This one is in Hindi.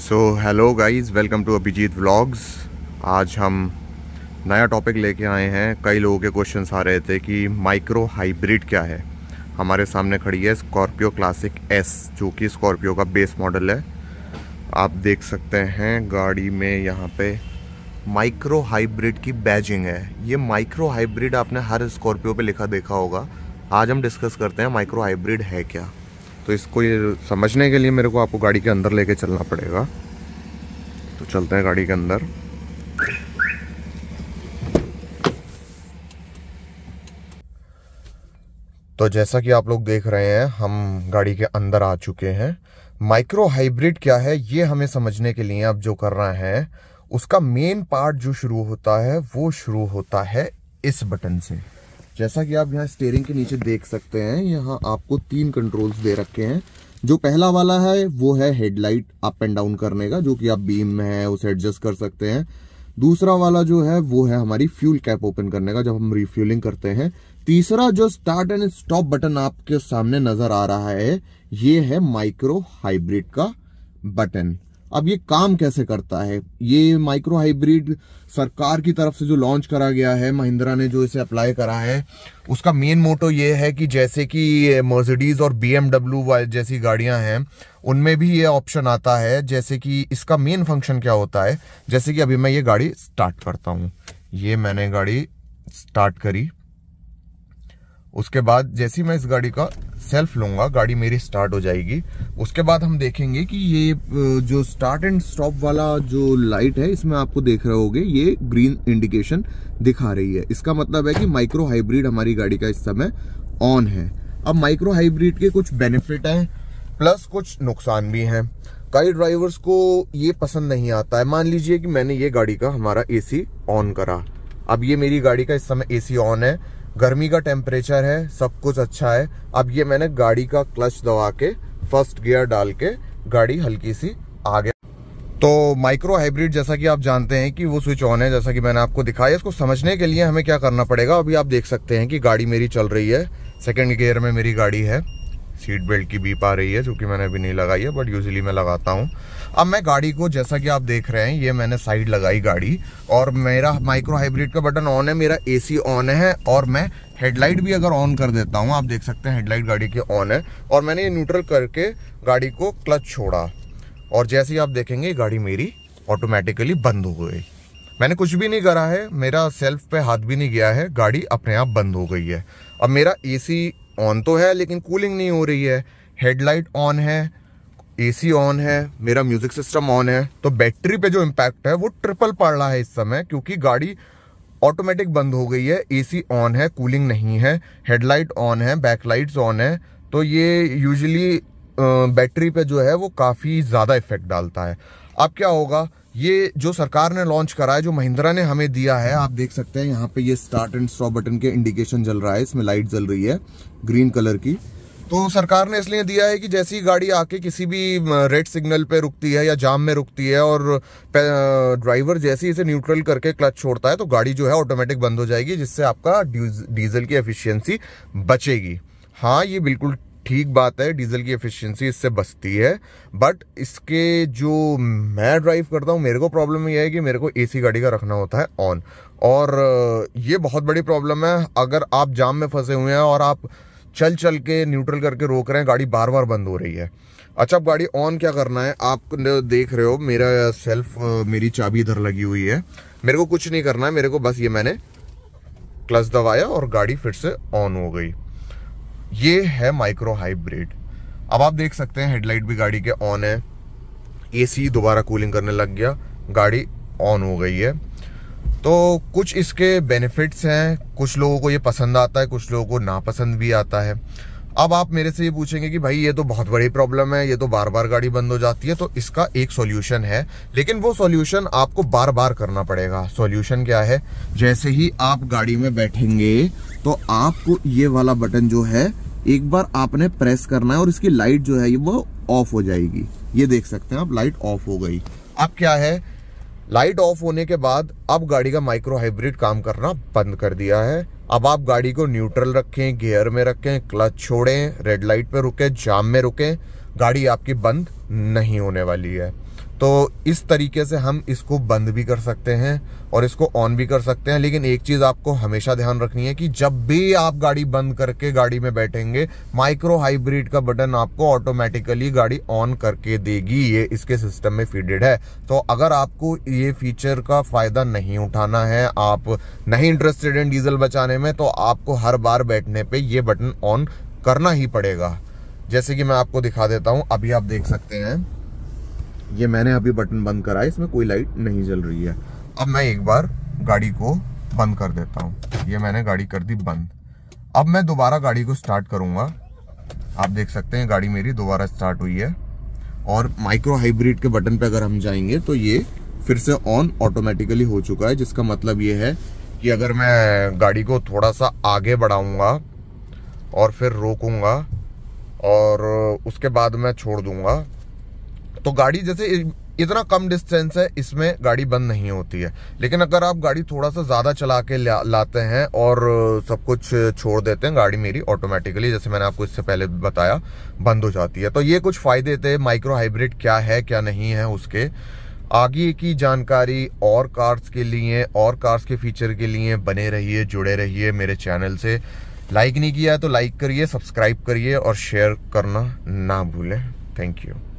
so hello guys welcome to Abhijeet vlogs आज हम नया टॉपिक लेके आए हैं कई लोगों के क्वेश्चंस आ रहे थे कि माइक्रो हाइब्रिड क्या है हमारे सामने खड़ी है स्कॉर्पियो क्लासिक एस जो कि स्कॉर्पियो का बेस मॉडल है आप देख सकते हैं गाड़ी में यहाँ पे माइक्रो हाइब्रिड की बैजिंग है ये माइक्रो हाइब्रिड आपने हर स्कॉर्पियो पे लिखा देखा होगा आज हम डिस्कस करते हैं माइक्रो हाइब्रिड है क्या तो इसको ये समझने के लिए मेरे को आपको गाड़ी के अंदर लेके चलना पड़ेगा तो चलते हैं गाड़ी के अंदर तो जैसा कि आप लोग देख रहे हैं हम गाड़ी के अंदर आ चुके हैं माइक्रो हाइब्रिड क्या है ये हमें समझने के लिए अब जो कर रहे हैं उसका मेन पार्ट जो शुरू होता है वो शुरू होता है इस बटन से जैसा कि आप यहाँ स्टेयरिंग के नीचे देख सकते हैं यहाँ आपको तीन कंट्रोल्स दे रखे हैं जो पहला वाला है वो है हेडलाइट अप एंड डाउन करने का जो कि आप बीम में है उसे एडजस्ट कर सकते हैं दूसरा वाला जो है वो है हमारी फ्यूल कैप ओपन करने का जब हम रिफ्यूलिंग करते हैं तीसरा जो स्टार्ट एंड स्टॉप बटन आपके सामने नजर आ रहा है ये है माइक्रो हाइब्रिड का बटन अब ये काम कैसे करता है ये माइक्रो हाइब्रिड सरकार की तरफ से जो लॉन्च करा गया है महिंद्रा ने जो इसे अप्लाई करा है उसका मेन मोटो ये है कि जैसे कि मर्सिडीज और बी जैसी गाड़ियां हैं उनमें भी ये ऑप्शन आता है जैसे कि इसका मेन फंक्शन क्या होता है जैसे कि अभी मैं ये गाड़ी स्टार्ट करता हूँ ये मैंने गाड़ी स्टार्ट करी उसके बाद जैसे ही मैं इस गाड़ी का सेल्फ लूंगा गाड़ी मेरी स्टार्ट हो जाएगी उसके बाद हम देखेंगे कि ये जो स्टार्ट एंड स्टॉप वाला जो लाइट है इसमें आपको देख रहे होगे ये ग्रीन इंडिकेशन दिखा रही है इसका मतलब है कि माइक्रो हाइब्रिड हमारी गाड़ी का इस समय ऑन है अब माइक्रो हाइब्रिड के कुछ बेनिफिट हैं प्लस कुछ नुकसान भी हैं कई ड्राइवर्स को ये पसंद नहीं आता है मान लीजिए कि मैंने ये गाड़ी का हमारा ए ऑन करा अब ये मेरी गाड़ी का इस समय ए ऑन है गर्मी का टेम्परेचर है सब कुछ अच्छा है अब ये मैंने गाड़ी का क्लच दबा के फर्स्ट गियर डाल के गाड़ी हल्की सी आगे तो माइक्रो हाइब्रिड जैसा कि आप जानते हैं कि वो स्विच ऑन है जैसा कि मैंने आपको दिखाया इसको समझने के लिए हमें क्या करना पड़ेगा अभी आप देख सकते हैं कि गाड़ी मेरी चल रही है सेकेंड गियर में मेरी गाड़ी है सीट बेल्ट की बीप आ रही है जो कि मैंने अभी नहीं लगाई है बट यूजली मैं लगाता हूँ अब मैं गाड़ी को जैसा कि आप देख रहे हैं ये मैंने साइड लगाई गाड़ी और मेरा माइक्रो हाइब्रिड का बटन ऑन है मेरा एसी ऑन है और मैं हेडलाइट भी अगर ऑन कर देता हूँ आप देख सकते हैं हेडलाइट गाड़ी की ऑन है और मैंने ये न्यूट्रल करके गाड़ी को क्लच छोड़ा और जैसे ही आप देखेंगे गाड़ी मेरी ऑटोमेटिकली बंद हो गई मैंने कुछ भी नहीं करा है मेरा सेल्फ पे हाथ भी नहीं गया है गाड़ी अपने आप बंद हो गई है अब मेरा एसी ऑन तो है लेकिन कूलिंग नहीं हो रही है हेडलाइट ऑन है एसी ऑन है मेरा म्यूजिक सिस्टम ऑन है तो बैटरी पे जो इम्पैक्ट है वो ट्रिपल पड़ रहा है इस समय क्योंकि गाड़ी ऑटोमेटिक बंद हो गई है एसी ऑन है कूलिंग नहीं है हेडलाइट ऑन है बैकलाइट्स ऑन है तो ये यूजली बैटरी पे जो है वो काफ़ी ज़्यादा इफेक्ट डालता है अब क्या होगा ये जो सरकार ने लॉन्च करा है जो महिंद्रा ने हमें दिया है आप देख सकते हैं यहाँ पे ये स्टार्ट एंड स्टॉप बटन के इंडिकेशन जल रहा है इसमें लाइट जल रही है ग्रीन कलर की तो सरकार ने इसलिए दिया है कि जैसी गाड़ी आके किसी भी रेड सिग्नल पे रुकती है या जाम में रुकती है और ड्राइवर जैसे इसे न्यूट्रल करके क्लच छोड़ता है तो गाड़ी जो है ऑटोमेटिक बंद हो जाएगी जिससे आपका डीजल की एफिशियंसी बचेगी हाँ ये बिल्कुल ठीक बात है डीजल की एफिशिएंसी इससे बचती है बट इसके जो मैं ड्राइव करता हूँ मेरे को प्रॉब्लम यह है कि मेरे को एसी गाड़ी का रखना होता है ऑन और ये बहुत बड़ी प्रॉब्लम है अगर आप जाम में फंसे हुए हैं और आप चल चल के न्यूट्रल करके रोक रहे हैं गाड़ी बार बार बंद हो रही है अच्छा अब गाड़ी ऑन क्या करना है आप देख रहे हो मेरा सेल्फ मेरी चाबी इधर लगी हुई है मेरे को कुछ नहीं करना है मेरे को बस ये मैंने क्लच दबाया और गाड़ी फिर से ऑन हो गई ये है माइक्रो हाइब्रिड अब आप देख सकते हैं हेडलाइट भी गाड़ी के ऑन है एसी दोबारा कूलिंग करने लग गया गाड़ी ऑन हो गई है तो कुछ इसके बेनिफिट्स हैं कुछ लोगों को ये पसंद आता है कुछ लोगों को नापसंद भी आता है अब आप मेरे से ये पूछेंगे कि भाई ये तो बहुत बड़ी प्रॉब्लम है ये तो बार बार गाड़ी बंद हो जाती है तो इसका एक सॉल्यूशन है लेकिन वो सॉल्यूशन आपको बार बार करना पड़ेगा सॉल्यूशन क्या है जैसे ही आप गाड़ी में बैठेंगे तो आपको ये वाला बटन जो है एक बार आपने प्रेस करना है और इसकी लाइट जो है ये वो ऑफ हो जाएगी ये देख सकते हैं आप लाइट ऑफ हो गई अब क्या है लाइट ऑफ होने के बाद अब गाड़ी का माइक्रो हाइब्रिड काम करना बंद कर दिया है अब आप गाड़ी को न्यूट्रल रखें गियर में रखें क्लच छोड़ें रेड लाइट पर रुकें जाम में रुकें गाड़ी आपकी बंद नहीं होने वाली है तो इस तरीके से हम इसको बंद भी कर सकते हैं और इसको ऑन भी कर सकते हैं लेकिन एक चीज़ आपको हमेशा ध्यान रखनी है कि जब भी आप गाड़ी बंद करके गाड़ी में बैठेंगे माइक्रो हाइब्रिड का बटन आपको ऑटोमेटिकली गाड़ी ऑन करके देगी ये इसके सिस्टम में फीडेड है तो अगर आपको ये फीचर का फ़ायदा नहीं उठाना है आप नहीं इंटरेस्टेड हैं डीजल बचाने में तो आपको हर बार बैठने पर यह बटन ऑन करना ही पड़ेगा जैसे कि मैं आपको दिखा देता हूँ अभी आप देख सकते हैं ये मैंने अभी बटन बंद करा है इसमें कोई लाइट नहीं जल रही है अब मैं एक बार गाड़ी को बंद कर देता हूँ ये मैंने गाड़ी कर दी बंद अब मैं दोबारा गाड़ी को स्टार्ट करूँगा आप देख सकते हैं गाड़ी मेरी दोबारा स्टार्ट हुई है और माइक्रो हाइब्रिड के बटन पे अगर हम जाएंगे तो ये फिर से ऑन ऑटोमेटिकली हो चुका है जिसका मतलब ये है कि अगर मैं गाड़ी को थोड़ा सा आगे बढ़ाऊँगा और फिर रोकूँगा और उसके बाद मैं छोड़ दूँगा तो गाड़ी जैसे इतना कम डिस्टेंस है इसमें गाड़ी बंद नहीं होती है लेकिन अगर आप गाड़ी थोड़ा सा ज़्यादा चला के लाते हैं और सब कुछ छोड़ देते हैं गाड़ी मेरी ऑटोमेटिकली जैसे मैंने आपको इससे पहले बताया बंद हो जाती है तो ये कुछ फ़ायदे थे माइक्रो हाइब्रिड क्या है क्या नहीं है उसके आगे की जानकारी और कार्स के लिए और कार्स के फीचर के लिए बने रहिए जुड़े रहिए मेरे चैनल से लाइक नहीं किया तो लाइक करिए सब्सक्राइब करिए और शेयर करना ना भूलें थैंक यू